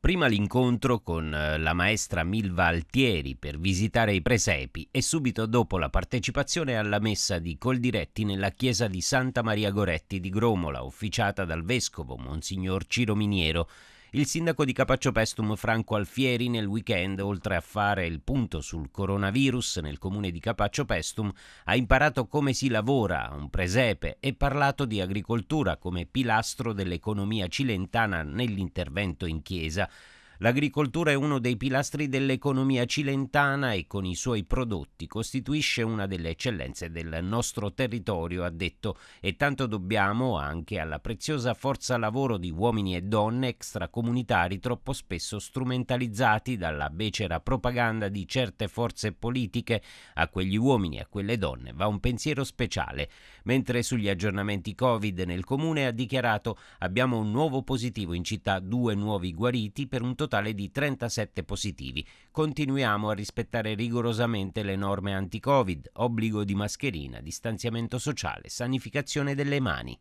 Prima l'incontro con eh, la maestra Milva Altieri per visitare i presepi e subito dopo la partecipazione alla messa di Coldiretti nella chiesa di Santa Maria Goretti di Gromola, officiata dal vescovo Monsignor Ciro Miniero, il sindaco di Capaccio Pestum Franco Alfieri nel weekend, oltre a fare il punto sul coronavirus nel comune di Capaccio Pestum, ha imparato come si lavora, un presepe, e parlato di agricoltura come pilastro dell'economia cilentana nell'intervento in chiesa. L'agricoltura è uno dei pilastri dell'economia cilentana e con i suoi prodotti costituisce una delle eccellenze del nostro territorio, ha detto, e tanto dobbiamo anche alla preziosa forza lavoro di uomini e donne extracomunitari troppo spesso strumentalizzati dalla becera propaganda di certe forze politiche. A quegli uomini e a quelle donne va un pensiero speciale, mentre sugli aggiornamenti Covid nel comune ha dichiarato abbiamo un nuovo positivo in città, due nuovi guariti per un totale totale di 37 positivi. Continuiamo a rispettare rigorosamente le norme anti-Covid, obbligo di mascherina, distanziamento sociale, sanificazione delle mani.